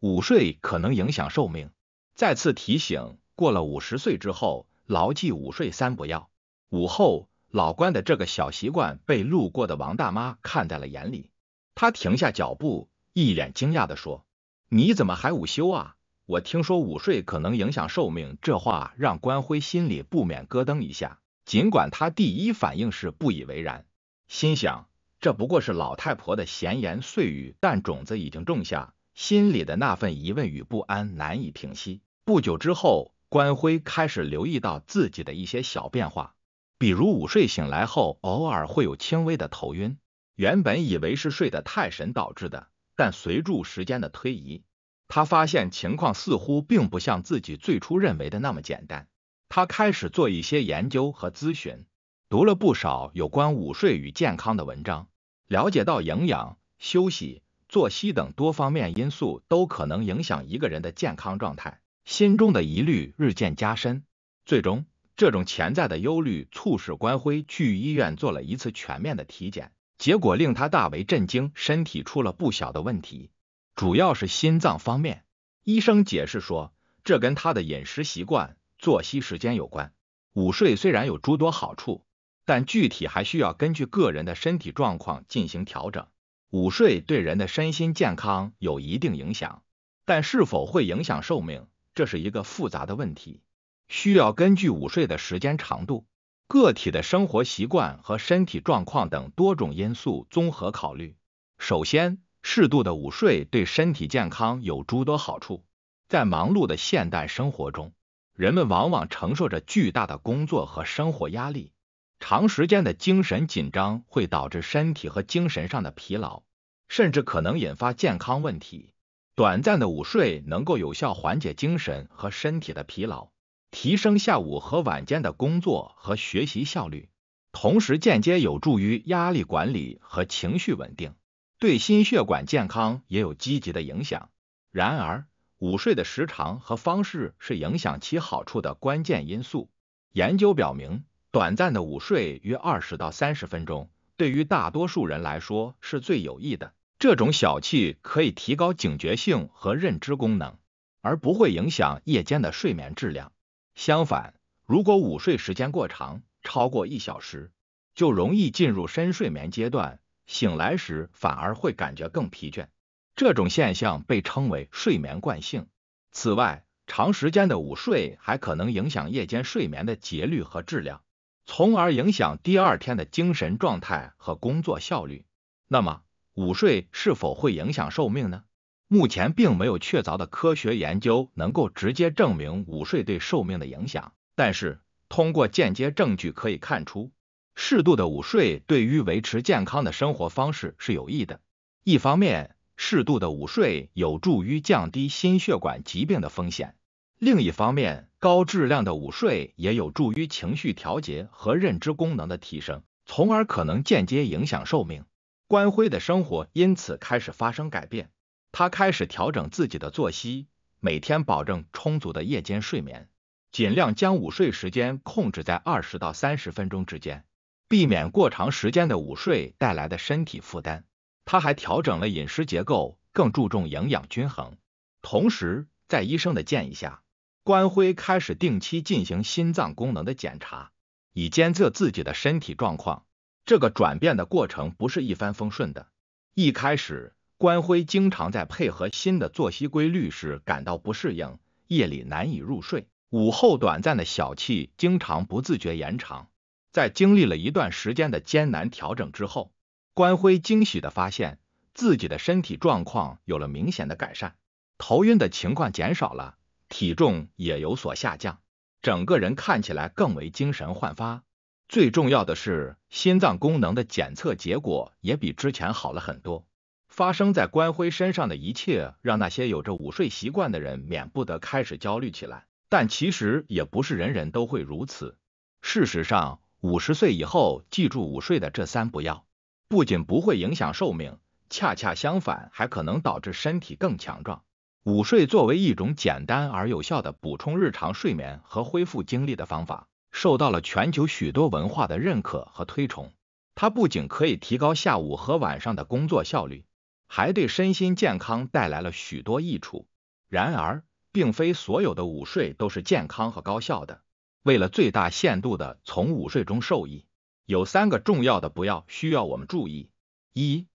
午睡可能影响寿命。再次提醒，过了五十岁之后，牢记午睡三不要。午后，老关的这个小习惯被路过的王大妈看在了眼里，她停下脚步，一脸惊讶的说：“你怎么还午休啊？我听说午睡可能影响寿命。”这话让关辉心里不免咯噔一下，尽管他第一反应是不以为然，心想这不过是老太婆的闲言碎语，但种子已经种下。心里的那份疑问与不安难以平息。不久之后，关辉开始留意到自己的一些小变化，比如午睡醒来后偶尔会有轻微的头晕。原本以为是睡得太神导致的，但随住时间的推移，他发现情况似乎并不像自己最初认为的那么简单。他开始做一些研究和咨询，读了不少有关午睡与健康的文章，了解到营养、休息。作息等多方面因素都可能影响一个人的健康状态，心中的疑虑日渐加深，最终，这种潜在的忧虑促使关辉去医院做了一次全面的体检，结果令他大为震惊，身体出了不小的问题，主要是心脏方面。医生解释说，这跟他的饮食习惯、作息时间有关。午睡虽然有诸多好处，但具体还需要根据个人的身体状况进行调整。午睡对人的身心健康有一定影响，但是否会影响寿命，这是一个复杂的问题，需要根据午睡的时间长度、个体的生活习惯和身体状况等多种因素综合考虑。首先，适度的午睡对身体健康有诸多好处。在忙碌的现代生活中，人们往往承受着巨大的工作和生活压力。长时间的精神紧张会导致身体和精神上的疲劳，甚至可能引发健康问题。短暂的午睡能够有效缓解精神和身体的疲劳，提升下午和晚间的工作和学习效率，同时间接有助于压力管理和情绪稳定，对心血管健康也有积极的影响。然而，午睡的时长和方式是影响其好处的关键因素。研究表明。短暂的午睡约二十到三十分钟，对于大多数人来说是最有益的。这种小憩可以提高警觉性和认知功能，而不会影响夜间的睡眠质量。相反，如果午睡时间过长，超过一小时，就容易进入深睡眠阶段，醒来时反而会感觉更疲倦。这种现象被称为睡眠惯性。此外，长时间的午睡还可能影响夜间睡眠的节律和质量。从而影响第二天的精神状态和工作效率。那么，午睡是否会影响寿命呢？目前并没有确凿的科学研究能够直接证明午睡对寿命的影响，但是通过间接证据可以看出，适度的午睡对于维持健康的生活方式是有益的。一方面，适度的午睡有助于降低心血管疾病的风险；另一方面，高质量的午睡也有助于情绪调节和认知功能的提升，从而可能间接影响寿命。关辉的生活因此开始发生改变，他开始调整自己的作息，每天保证充足的夜间睡眠，尽量将午睡时间控制在二十到三十分钟之间，避免过长时间的午睡带来的身体负担。他还调整了饮食结构，更注重营养均衡，同时在医生的建议下。关辉开始定期进行心脏功能的检查，以监测自己的身体状况。这个转变的过程不是一帆风顺的。一开始，关辉经常在配合新的作息规律时感到不适应，夜里难以入睡，午后短暂的小憩经常不自觉延长。在经历了一段时间的艰难调整之后，关辉惊喜的发现自己的身体状况有了明显的改善，头晕的情况减少了。体重也有所下降，整个人看起来更为精神焕发。最重要的是，心脏功能的检测结果也比之前好了很多。发生在关辉身上的一切，让那些有着午睡习惯的人免不得开始焦虑起来。但其实也不是人人都会如此。事实上，五十岁以后，记住午睡的这三不要，不仅不会影响寿命，恰恰相反，还可能导致身体更强壮。午睡作为一种简单而有效的补充日常睡眠和恢复精力的方法，受到了全球许多文化的认可和推崇。它不仅可以提高下午和晚上的工作效率，还对身心健康带来了许多益处。然而，并非所有的午睡都是健康和高效的。为了最大限度地从午睡中受益，有三个重要的不要需要我们注意：一、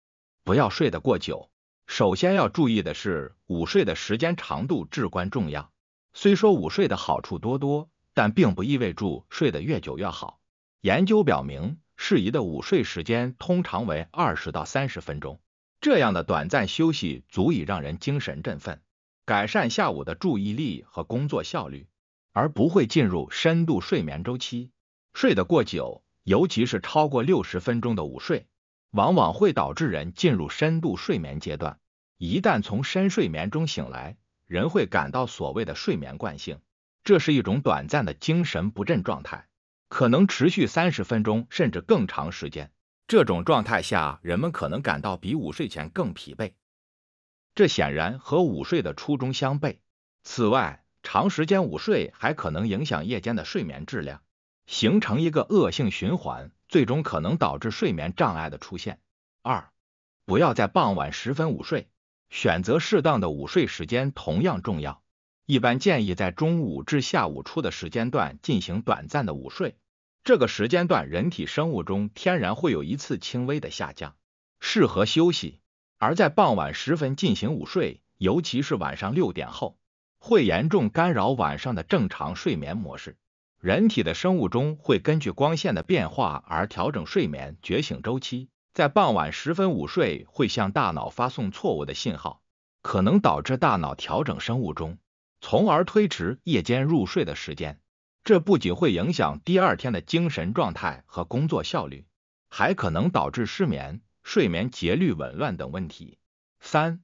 不要睡得过久。首先要注意的是，午睡的时间长度至关重要。虽说午睡的好处多多，但并不意味着睡得越久越好。研究表明，适宜的午睡时间通常为二十到三十分钟。这样的短暂休息足以让人精神振奋，改善下午的注意力和工作效率，而不会进入深度睡眠周期。睡得过久，尤其是超过六十分钟的午睡。往往会导致人进入深度睡眠阶段。一旦从深睡眠中醒来，人会感到所谓的睡眠惯性，这是一种短暂的精神不振状态，可能持续三十分钟甚至更长时间。这种状态下，人们可能感到比午睡前更疲惫，这显然和午睡的初衷相悖。此外，长时间午睡还可能影响夜间的睡眠质量。形成一个恶性循环，最终可能导致睡眠障碍的出现。二，不要在傍晚时分午睡，选择适当的午睡时间同样重要。一般建议在中午至下午初的时间段进行短暂的午睡，这个时间段人体生物钟天然会有一次轻微的下降，适合休息。而在傍晚时分进行午睡，尤其是晚上六点后，会严重干扰晚上的正常睡眠模式。人体的生物钟会根据光线的变化而调整睡眠觉醒周期，在傍晚时分午睡会向大脑发送错误的信号，可能导致大脑调整生物钟，从而推迟夜间入睡的时间。这不仅会影响第二天的精神状态和工作效率，还可能导致失眠、睡眠节律紊乱等问题。三、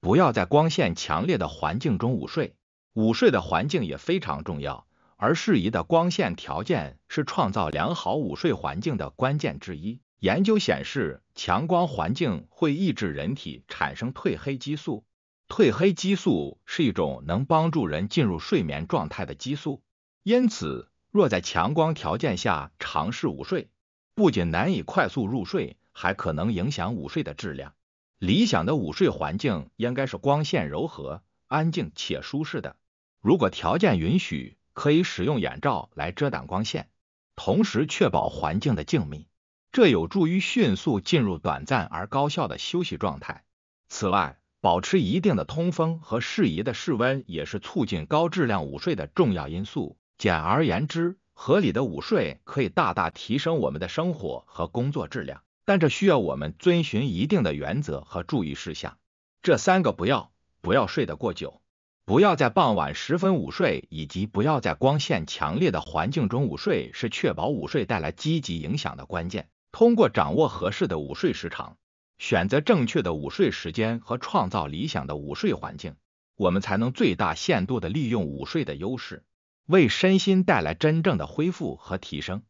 不要在光线强烈的环境中午睡，午睡的环境也非常重要。而适宜的光线条件是创造良好午睡环境的关键之一。研究显示，强光环境会抑制人体产生褪黑激素。褪黑激素是一种能帮助人进入睡眠状态的激素。因此，若在强光条件下尝试午睡，不仅难以快速入睡，还可能影响午睡的质量。理想的午睡环境应该是光线柔和、安静且舒适的。如果条件允许，可以使用眼罩来遮挡光线，同时确保环境的静谧，这有助于迅速进入短暂而高效的休息状态。此外，保持一定的通风和适宜的室温也是促进高质量午睡的重要因素。简而言之，合理的午睡可以大大提升我们的生活和工作质量，但这需要我们遵循一定的原则和注意事项。这三个不要：不要睡得过久。不要在傍晚时分午睡，以及不要在光线强烈的环境中午睡，是确保午睡带来积极影响的关键。通过掌握合适的午睡时长，选择正确的午睡时间和创造理想的午睡环境，我们才能最大限度的利用午睡的优势，为身心带来真正的恢复和提升。